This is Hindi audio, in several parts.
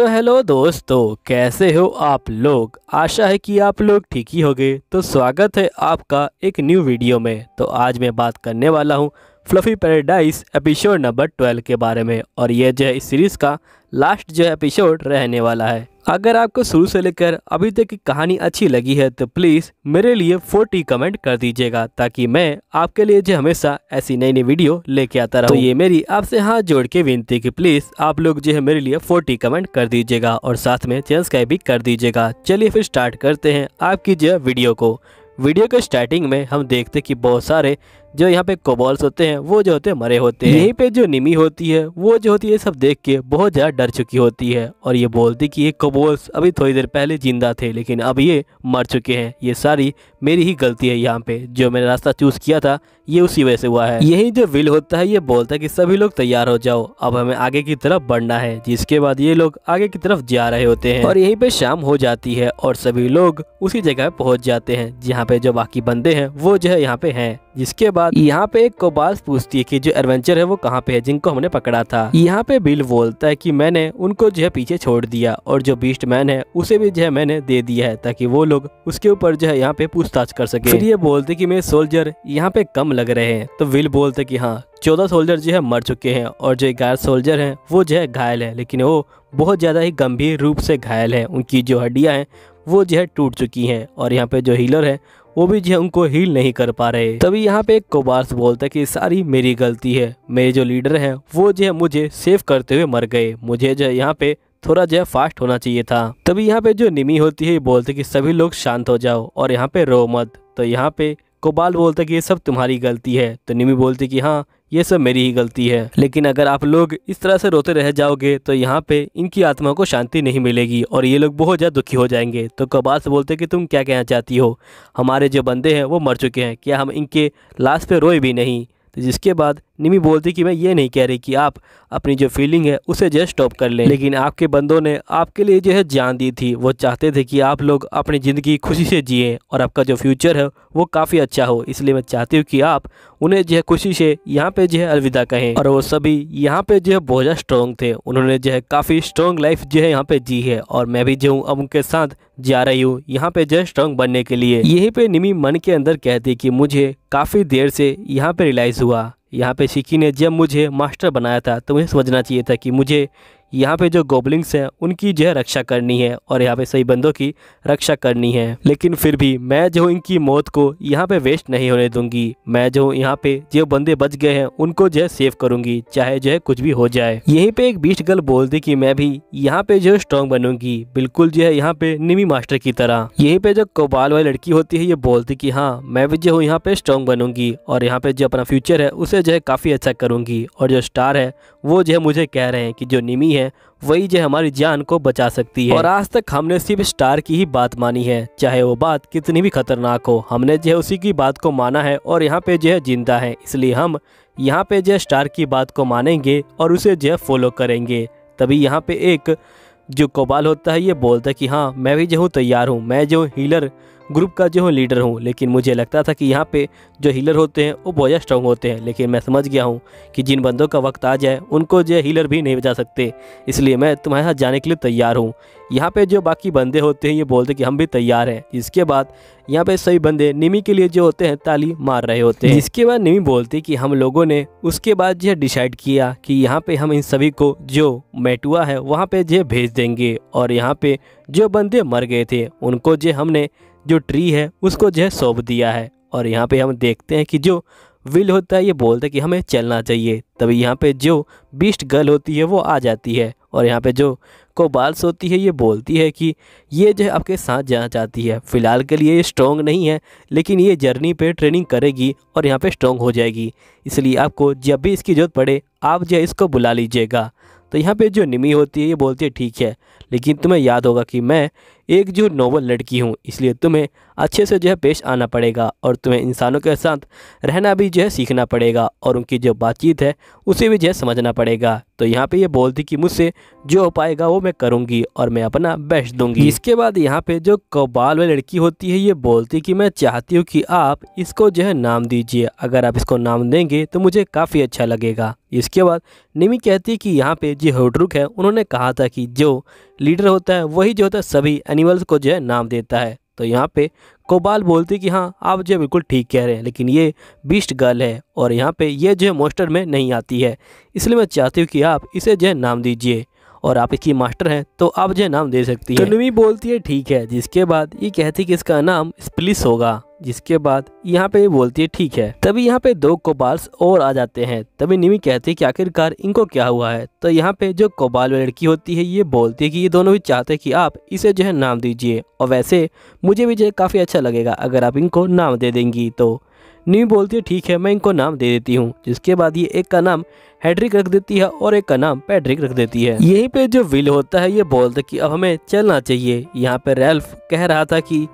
तो हेलो दोस्तों कैसे हो आप लोग आशा है कि आप लोग ठीक ही होंगे तो स्वागत है आपका एक न्यू वीडियो में तो आज मैं बात करने वाला हूँ Fluffy Paradise episode number twelve के बारे में और ये जो है इस सीरीज़ का लास्ट जो एपिसोड रहने वाला है अगर आपको शुरू से लेकर अभी तक की कहानी अच्छी लगी है तो प्लीज़ मेरे लिए फोर्टी कमेंट कर दीजिएगा ताकि मैं आपके लिए जो हमेशा ऐसी नई नई वीडियो लेके आता रहूं तो ये मेरी आपसे हाथ जोड़ के विनती की प्लीज़ आप लोग जो है मेरे लिए फोर्टी कमेंट कर दीजिएगा और साथ में चैनल का भी कर दीजिएगा चलिए फिर स्टार्ट करते हैं आपकी जो वीडियो को वीडियो के स्टार्टिंग में हम देखते कि बहुत सारे जो यहाँ पे कोबॉल्स होते हैं वो जो होते हैं मरे होते हैं यहीं पे जो निमी होती है वो जो होती है सब देख के बहुत ज़्यादा डर चुकी होती है और ये बोलती कि ये कोबॉल्स अभी थोड़ी देर पहले जिंदा थे लेकिन अब ये मर चुके हैं ये सारी मेरी ही गलती है यहाँ पे जो मैंने रास्ता चूज किया था ये उसी वजह से हुआ है यही जो विल होता है ये बोलता है की सभी लोग तैयार हो जाओ अब हमें आगे की तरफ बढ़ना है जिसके बाद ये लोग आगे की तरफ जा रहे होते हैं और यही पे शाम हो जाती है और सभी लोग उसी जगह पहुंच जाते हैं जहाँ पे जो बाकी बंदे हैं वो जो है यहाँ पे हैं जिसके बाद यहाँ पे एक कोबाल पूछती है कि जो एडवेंचर है वो कहाँ पे है जिनको हमने पकड़ा था यहाँ पे बिल बोलता है कि मैंने उनको जो है पीछे छोड़ दिया और जो बीस्ट मैन है उसे भी जो है मैंने दे दिया है ताकि वो लोग उसके ऊपर जो है यहाँ पे पूछताछ कर सके फिर ये बोलते की मेरे सोल्जर यहाँ पे कम लग रहे हैं तो विल बोलते की हाँ चौदह सोल्जर जो है मर चुके हैं और जो ग्यारह सोल्जर है वो जो है घायल है लेकिन वो बहुत ज़्यादा ही गंभीर रूप से घायल है उनकी जो हड्डिया हैं वो जो है टूट चुकी हैं और यहाँ पे जो हीलर है वो भी जो उनको हील नहीं कर पा रहे तभी यहाँ पे कोबार्स बोलता है कि सारी मेरी गलती है मेरे जो लीडर हैं वो जो है मुझे सेव करते हुए मर गए मुझे जो यहाँ पे थोड़ा जो है फास्ट होना चाहिए था तभी यहाँ पे जो निमी होती है बोलते कि सभी लोग शांत हो जाओ और यहाँ पे रो मत तो यहाँ पे कोबाल बोलता कि ये सब तुम्हारी गलती है तो निमी बोलती कि हाँ ये सब मेरी ही गलती है लेकिन अगर आप लोग इस तरह से रोते रह जाओगे तो यहाँ पे इनकी आत्मा को शांति नहीं मिलेगी और ये लोग बहुत ज़्यादा दुखी हो जाएंगे तो कबाल से बोलते कि तुम क्या कहना चाहती हो हमारे जो बंदे हैं वो मर चुके हैं क्या हम इनके लाश पे रोए भी नहीं तो जिसके बाद निमी बोलती कि मैं ये नहीं कह रही कि आप अपनी जो फीलिंग है उसे जो स्टॉप कर लें लेकिन आपके बंदों ने आपके लिए जो है जान दी थी वो चाहते थे कि आप लोग अपनी ज़िंदगी खुशी से जिए और आपका जो फ्यूचर है वो काफ़ी अच्छा हो इसलिए मैं चाहती हूँ कि आप उन्हें जो है खुशी से यहाँ पे जो है अलविदा कहें और वो सभी यहाँ पे जो है बहुत ज़्यादा स्ट्रॉन्ग थे उन्होंने जो है काफ़ी स्ट्रॉन्ग लाइफ जो है यहाँ पे जी है और मैं भी जो हूँ अब उनके साथ जा रही हूँ यहाँ पे जो है स्ट्रॉन्ग बनने के लिए यहीं पे निमी मन के अंदर कहती कि मुझे काफ़ी देर से यहाँ पे रियलाइज़ हुआ यहाँ पे सिक्की ने जब मुझे मास्टर बनाया था तो मुझे समझना चाहिए था कि मुझे यहाँ पे जो गोबलिंग्स हैं उनकी जो है रक्षा करनी है और यहाँ पे सही बंदों की रक्षा करनी है लेकिन फिर भी मैं जो इनकी मौत को यहाँ पे वेस्ट नहीं होने दूंगी मैं जो यहाँ पे जो बंदे बच गए हैं उनको जो है सेव करूंगी चाहे जो है कुछ भी हो जाए यहीं पे एक बीस्ट गर्ल बोलती की मैं भी यहाँ पे जो है स्ट्रॉन्ग बनूंगी बिल्कुल जो है यहाँ पे निमी मास्टर की तरह यही पे जो कोबाल वाली लड़की होती है ये बोलती की हाँ मैं भी जो हूँ यहाँ पे स्ट्रॉन्ग बनूंगी और यहाँ पे जो अपना फ्यूचर है उसे जो है काफी अच्छा करूंगी और जो स्टार है वो जो है मुझे कह रहे हैं की जो निमी है हैं वही जो हमारी जान को बचा सकती है और आज तक हमने सिर्फ स्टार की ही बात मानी है चाहे वो बात कितनी भी खतरनाक हो हमने जो है उसी की बात को माना है और यहाँ पे जो है जिंदा है इसलिए हम यहाँ पे जो स्टार की बात को मानेंगे और उसे जो है फॉलो करेंगे तभी यहाँ पे एक जो कौबाल होता है ये बोलता है कि हाँ मैं भी जो हूँ तैयार हूँ मैं जो हीलर ग्रुप का जो हूँ लीडर हूँ लेकिन मुझे लगता था कि यहाँ पे जो हीलर होते हैं वो बहुत स्ट्रॉन्ग होते हैं लेकिन मैं समझ गया हूँ कि जिन बंदों का वक्त आ जाए उनको जो हीलर भी नहीं बचा सकते इसलिए मैं तुम्हारे साथ जाने के लिए तैयार हूँ यहाँ पे जो बाकी बंदे होते हैं ये बोलते कि हम भी तैयार हैं इसके बाद यहाँ पे सभी बंदे निमी के लिए जो होते हैं ताली मार रहे होते हैं इसके बाद निमी बोलती कि हम लोगों ने उसके बाद जो डिसाइड किया कि यहाँ पे हम इन सभी को जो मेटुआ है वहाँ पे जो भेज देंगे और यहाँ पे जो बंदे मर गए थे उनको जो हमने जो ट्री है उसको जो है सौंप दिया है और यहाँ पे हम देखते हैं कि जो विल होता है ये बोलता है कि हमें चलना चाहिए तभी यहाँ पे जो बीस्ट गर्ल होती है वो आ जाती है और यहाँ पे जो कोबाल्स होती है ये बोलती है कि ये जो है आपके साथ जाना चाहती है फ़िलहाल के लिए ये स्ट्रॉन्ग नहीं है लेकिन ये जर्नी पे ट्रेनिंग करेगी और यहाँ पे स्ट्रॉन्ग हो जाएगी इसलिए आपको जब भी इसकी ज़रूरत पड़े आप जो है इसको बुला लीजिएगा तो यहाँ पर जो निमी होती है ये बोलती है ठीक है लेकिन तुम्हें याद होगा कि मैं एक जो नोबल लड़की हूँ इसलिए तुम्हें अच्छे से जो है पेश आना पड़ेगा और तुम्हें इंसानों के साथ रहना भी जो है सीखना पड़ेगा और उनकी जो बातचीत है उसे भी जो है समझना पड़ेगा तो यहाँ पे ये बोल कि मुझसे जो हो पाएगा वो मैं करूँगी और मैं अपना बेस्ट दूंगी इसके बाद यहाँ पे जो कौबाल वाली लड़की होती है ये बोलती कि मैं चाहती हूँ कि आप इसको जो है नाम दीजिए अगर आप इसको नाम देंगे तो मुझे काफ़ी अच्छा लगेगा इसके बाद निमी कहती है कि यहाँ पे जो होटरुक है उन्होंने कहा था कि जो लीडर होता है वही जो होता है सभी एनिमल्स को जो है नाम देता है तो यहाँ पे कोबाल बोलती कि हाँ आप जो है बिल्कुल ठीक कह रहे हैं लेकिन ये बीस्ट गर्ल है और यहाँ पे ये जो है मोस्टर में नहीं आती है इसलिए मैं चाहती हूँ कि आप इसे जो है नाम दीजिए और आप इसकी मास्टर हैं तो आप जो नाम दे सकती हैं तनवी बोलती है ठीक है जिसके बाद ये कहती कि इसका नाम स्प्लिस होगा जिसके बाद यहाँ पे बोलती है ठीक है तभी यहाँ पे दो कोबाल्स और आ जाते हैं तभी निमी कहती है कि आखिरकार इनको क्या हुआ है तो यहाँ पे जो कोबाल लड़की होती है ये बोलती है कि ये दोनों भी चाहते हैं कि आप इसे जो है नाम दीजिए और वैसे मुझे भी जो है काफ़ी अच्छा लगेगा अगर आप इनको नाम दे देंगी तो नीमी बोलती है ठीक है मैं इनको नाम दे देती हूँ जिसके बाद ये एक का नाम हैड्रिक रख देती है और एक का नाम पैड्रिक रख देती है यहीं पे जो विल होता है ये बोलता कि अब हमें चलना चाहिए यहाँ पे रेल्फ कह रहा था कि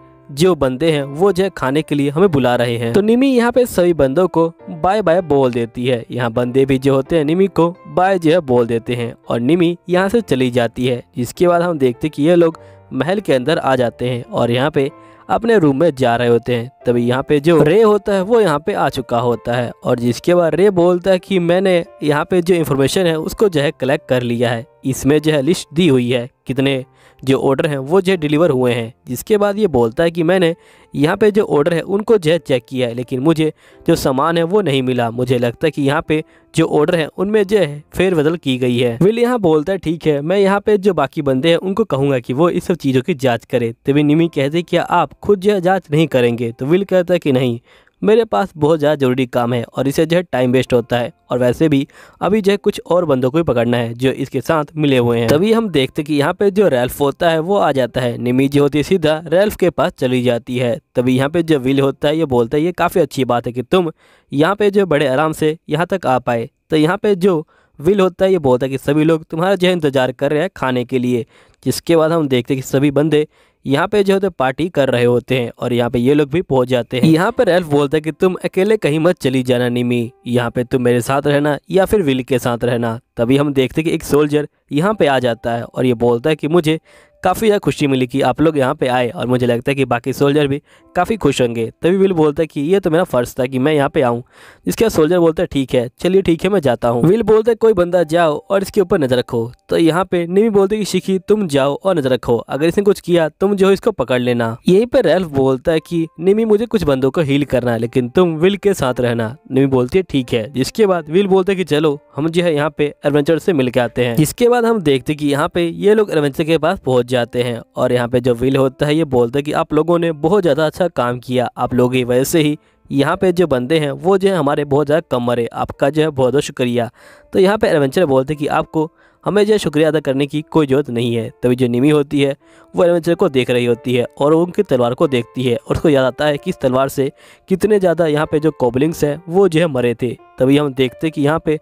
जो बंदे हैं वो जो है खाने के लिए हमें बुला रहे हैं तो निमी यहाँ पे सभी बंदों को बाय बाय बोल देती है यहाँ बंदे भी जो होते हैं निमी को बाय जो है बोल देते हैं और निमी यहाँ से चली जाती है जिसके बाद हम देखते कि ये लोग महल के अंदर आ जाते हैं और यहाँ पे अपने रूम में जा रहे होते हैं तभी यहाँ पे जो रे होता है वो यहाँ पे आ चुका होता है और जिसके बाद रे बोलता है कि मैंने यहाँ पे जो इन्फॉर्मेशन है उसको जो है कलेक्ट कर लिया है इसमें जो है लिस्ट दी हुई है कितने जो ऑर्डर हैं वो जो डिलीवर हुए हैं जिसके बाद ये बोलता है कि मैंने यहाँ पे जो ऑर्डर है उनको जो चेक किया है लेकिन मुझे जो सामान है वो नहीं मिला मुझे लगता है कि यहाँ पे जो ऑर्डर है उनमें जो है फेरबदल की गई है विल यहाँ बोलता है ठीक है मैं यहाँ पे जो बाकी बंदे हैं उनको कहूँगा कि वो इस सब चीज़ों की जाँच करें तभी निमी कहते कि आप खुद जो जाँच नहीं करेंगे तो विल कहता है कि नहीं मेरे पास बहुत ज़्यादा ज़रूरी काम है और इसे जो है टाइम वेस्ट होता है और वैसे भी अभी जो है कुछ और बंदों को भी पकड़ना है जो इसके साथ मिले हुए हैं तभी हम देखते कि यहाँ पे जो रेल्फ होता है वो आ जाता है निमी जी होती है सीधा रेल्फ के पास चली जाती है तभी यहाँ पे जो विल होता है ये बोलता है ये काफ़ी अच्छी बात है कि तुम यहाँ पे जो बड़े आराम से यहाँ तक आ पाए तो यहाँ पे जो विल होता है ये बोलता है कि सभी लोग तुम्हारा जो है इंतजार कर रहे हैं खाने के लिए जिसके बाद हम देखते हैं कि सभी बंदे यहाँ पे जो होते तो पार्टी कर रहे होते हैं और यहाँ पे ये लोग भी पहुंच जाते हैं यहाँ पे रेल्फ बोलता है कि तुम अकेले कहीं मत चली जाना निमी यहाँ पे तुम मेरे साथ रहना या फिर विल के साथ रहना तभी हम देखते कि एक सोल्जर यहाँ पे आ जाता है और ये बोलता है कि मुझे काफ़ी ज़्यादा खुशी मिली कि आप लोग यहाँ पे आए और मुझे लगता है कि बाकी सोल्जर भी काफ़ी खुश होंगे तभी विल बोलता है कि ये तो मेरा फ़र्ज़ था कि मैं यहाँ पे आऊँ इसके बाद सोल्जर बोलता है ठीक है चलिए ठीक है मैं जाता हूँ विल बोलता है कोई बंदा जाओ और इसके ऊपर नज़र रखो तो यहाँ पे निमी बोलते कि शिखी तुम जाओ और नज़र रखो अगर इसने कुछ किया तुम जो इसको पकड़ लेना यहीं पर रेल्फ बोलता है कि निमी मुझे कुछ बंदों को हील करना है लेकिन तुम विल के साथ रहना निमी बोलती है ठीक है जिसके बाद विल बोलते कि चलो हम जो है यहाँ पे एडवेंचर से मिल के आते हैं जिसके बाद हम देखते कि यहाँ पे ये लोग एडवेंचर के पास पहुंच जाते हैं और यहाँ पे जो विल होता है ये बोलता है कि आप लोगों ने बहुत ज़्यादा अच्छा काम किया आप लोगों की वजह से ही यहाँ पे जो बंदे हैं वो जो है हमारे बहुत ज़्यादा कम मरे आपका जो है बहुत बहुत शुक्रिया तो यहाँ पे एडवेंचर बोलते हैं कि आपको हमें जो शुक्रिया अदा करने की कोई ज़रूरत नहीं है तभी जो निमी होती है वो एडवेंचर को देख रही होती है और उनकी तलवार को देखती है और उसको याद आता है कि इस तलवार से कितने ज़्यादा यहाँ पर जो कोबलिंग्स हैं वो जो है मरे थे तभी हम देखते कि यहाँ पर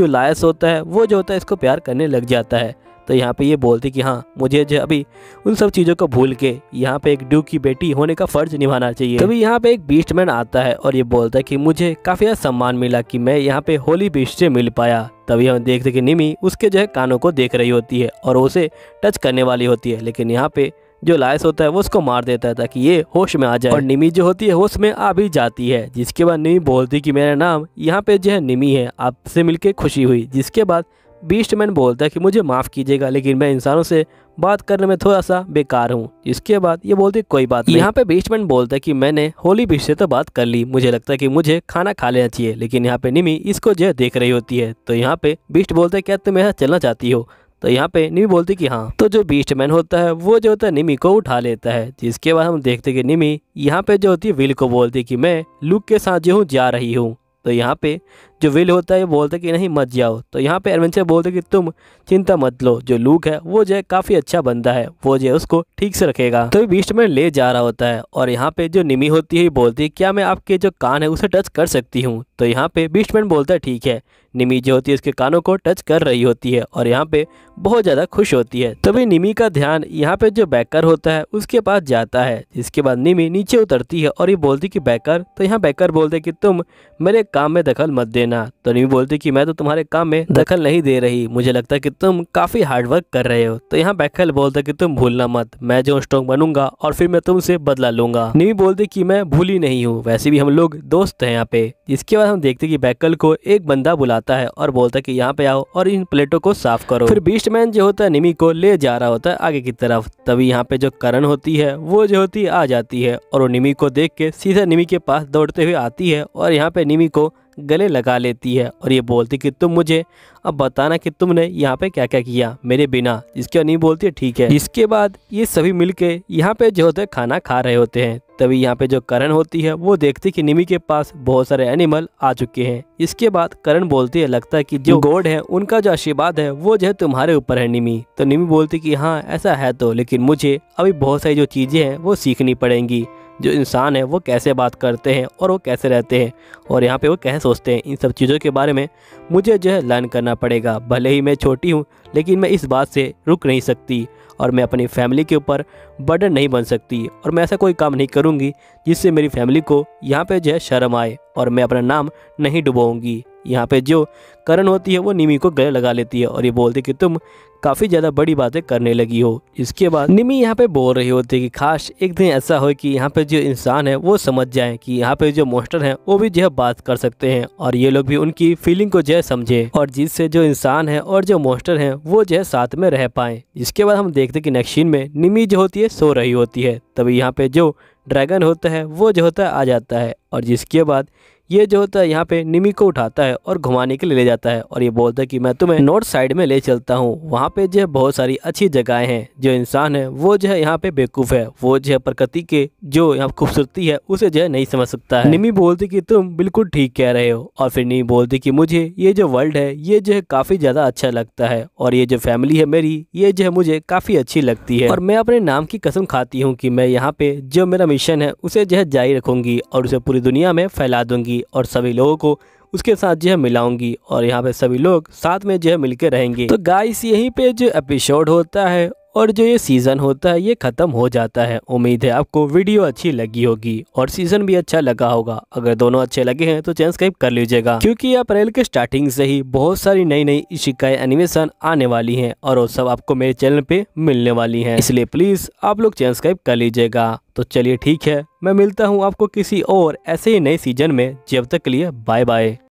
जो लायस होता है वो जो होता है इसको प्यार करने लग जाता है तो यहाँ पे ये बोलती कि हाँ मुझे जो अभी उन सब चीज़ों को भूल के यहाँ पे एक ड्यू की बेटी होने का फ़र्ज निभाना चाहिए तभी यहाँ पे एक बीस्टमैन आता है और ये बोलता है कि मुझे काफ़ी सम्मान मिला कि मैं यहाँ पे होली बीस्ट से मिल पाया तभी हम देखते कि निमी उसके जो है कानों को देख रही होती है और उसे टच करने वाली होती है लेकिन यहाँ पे जो लायस होता है वो उसको मार देता है ताकि ये होश में आ जाए और निमी जो होती है होश में आ भी जाती है जिसके बाद निमी बोलती कि मेरा नाम यहाँ पे जो है निमी है आपसे मिलके खुशी हुई जिसके बाद बीस्टमैन बोलता है कि मुझे माफ़ कीजिएगा लेकिन मैं इंसानों से बात करने में थोड़ा सा बेकार हूँ इसके बाद ये बोलते कोई बात नहीं यहाँ पे बेस्टमैन बोलता है कि मैंने होली बीच से तो बात कर ली मुझे लगता है कि मुझे खाना खा लेना चाहिए लेकिन यहाँ पे निमी इसको जो देख रही होती है तो यहाँ पे बीस्ट बोलते क्या तुम यहाँ चलना चाहती हो तो यहाँ पे निमी बोलती कि हाँ तो जो बीस्टमैन होता है वो जो होता है निमी को उठा लेता है जिसके बाद हम देखते कि निमी यहाँ पे जो होती है विल को बोलती कि मैं लुक के साथ जो हूँ जा रही हूँ तो यहाँ पे जो विल होता है वो बोलता है कि नहीं मत जाओ तो यहाँ पे एडवेंचर बोलते कि तुम चिंता मत लो जो लूक है वो जो है काफ़ी अच्छा बंदा है वो जो है उसको ठीक से रखेगा तो ये बीस्ट में ले जा रहा होता है और यहाँ पे जो निमी होती है बोलती है क्या मैं आपके जो कान है उसे टच कर सकती हूँ तो यहाँ पे बीस्टमैन बोलता है ठीक है निमी जो होती है उसके कानों को टच कर रही होती है और यहाँ पे बहुत ज़्यादा खुश होती है तभी निमी का ध्यान यहाँ पे जो बैकर होता है उसके पास जाता है जिसके बाद निमी नीचे उतरती है और ये बोलती कि बैकर तो यहाँ बैकर बोलते कि तुम मेरे काम में दखल मत देना तो तन्वी बोलती कि मैं तो तुम्हारे काम में दखल नहीं दे रही मुझे लगता कि तुम काफी हार्ड वर्क कर रहे हो तो यहाँ बैखल बोलता कि तुम भूलना मत मैं जो स्ट्रॉन्ग बनूंगा और फिर मैं तुमसे बदला लूंगा निवी बोलती कि मैं भूली नहीं हूँ वैसे भी हम लोग दोस्त है यहाँ पे इसके बाद हम देखते की बैकल को एक बंदा बुलाता है और बोलता की यहाँ पे आओ और इन प्लेटों को साफ करो फिर बीस्ट मैन जो होता है निमी को ले जा रहा होता है आगे की तरफ तभी यहाँ पे जो करण होती है वो जो होती है आ जाती है और वो निमी को देख के सीधा निमी के पास दौड़ते हुए आती है और यहाँ पे निमी को गले लगा लेती है और ये बोलती कि तुम मुझे अब बताना कि तुमने यहाँ पे क्या क्या किया मेरे बिना जिसके नहीं बोलती ठीक है इसके बाद ये सभी के यहाँ पे जो होते हैं खाना खा रहे होते हैं तभी यहाँ पे जो करण होती है वो देखती कि निमी के पास बहुत सारे एनिमल आ चुके हैं इसके बाद करण बोलती है लगता है कि जो गोड है उनका जो आशीर्वाद है वो जो है तुम्हारे ऊपर है निमी तो निमी बोलती कि हाँ ऐसा है तो लेकिन मुझे अभी बहुत सारी जो चीज़ें हैं वो सीखनी पड़ेंगी जो इंसान है वो कैसे बात करते हैं और वो कैसे रहते हैं और यहाँ पे वो कैसे सोचते हैं इन सब चीज़ों के बारे में मुझे जो है लर्न करना पड़ेगा भले ही मैं छोटी हूँ लेकिन मैं इस बात से रुक नहीं सकती और मैं अपनी फैमिली के ऊपर बर्डन नहीं बन सकती और मैं ऐसा कोई काम नहीं करूँगी जिससे मेरी फैमिली को यहाँ पर जो है शर्म आए और मैं अपना नाम नहीं डुबोऊँगी यहाँ पे जो करण होती है वो निमी को गले लगा लेती है और ये बोलती है कि तुम काफ़ी ज़्यादा बड़ी बातें करने लगी हो इसके बाद निमी यहाँ पे बोल रही होती है कि खास एक दिन ऐसा हो कि यहाँ पे जो इंसान है वो समझ जाए कि यहाँ पे जो मोस्टर हैं वो भी जो है बात कर सकते हैं और ये लोग भी उनकी फीलिंग को जो है समझे और जिससे जो इंसान है और जो मोस्टर हैं वो जो है साथ में रह पाए इसके बाद हम देखते कि नक्शीन में निमी जो होती है सो रही होती है तभी यहाँ पे जो ड्रैगन होता है वो जो होता है आ जाता है और जिसके बाद ये जो होता है यहाँ पे निमी को उठाता है और घुमाने के लिए ले जाता है और ये बोलता है कि मैं तुम्हें नॉर्थ साइड में ले चलता हूँ वहाँ पे जो है बहुत सारी अच्छी जगहें हैं जो इंसान है वो जो है यहाँ पे बेवकूफ़ है वो जो है प्रकृति के जो यहाँ खूबसूरती है उसे जो है नहीं समझ सकता है निमी बोलती कि तुम बिल्कुल ठीक कह रहे हो और फिर निमी बोलती कि मुझे ये जो वर्ल्ड है ये जो है काफ़ी ज़्यादा अच्छा लगता है और ये जो फैमिली है मेरी ये जो है मुझे काफ़ी अच्छी लगती है और मैं अपने नाम की कसम खाती हूँ कि मैं यहाँ पे जो मेरा मिशन है उसे जो है जारी रखूंगी और उसे पूरी दुनिया में फैला दूंगी बनाएंगी और सभी लोगों को उसके साथ जो है मिलाऊंगी और यहाँ पे सभी लोग साथ में जो है मिलकर रहेंगे तो गाइस यहीं पे जो एपिसोड होता है और जो ये सीज़न होता है ये ख़त्म हो जाता है उम्मीद है आपको वीडियो अच्छी लगी होगी और सीज़न भी अच्छा लगा होगा अगर दोनों अच्छे लगे हैं तो चैनल सब्सक्राइब कर लीजिएगा क्योंकि अप्रैल के स्टार्टिंग से ही बहुत सारी नई नई शिकायत एनिमेशन आने वाली हैं और वो सब आपको मेरे चैनल पे मिलने वाली हैं इसलिए प्लीज़ आप लोग चैनल सब्सक्राइब कर लीजिएगा तो चलिए ठीक है मैं मिलता हूँ आपको किसी और ऐसे ही नए सीजन में जब तक के लिए बाय बाय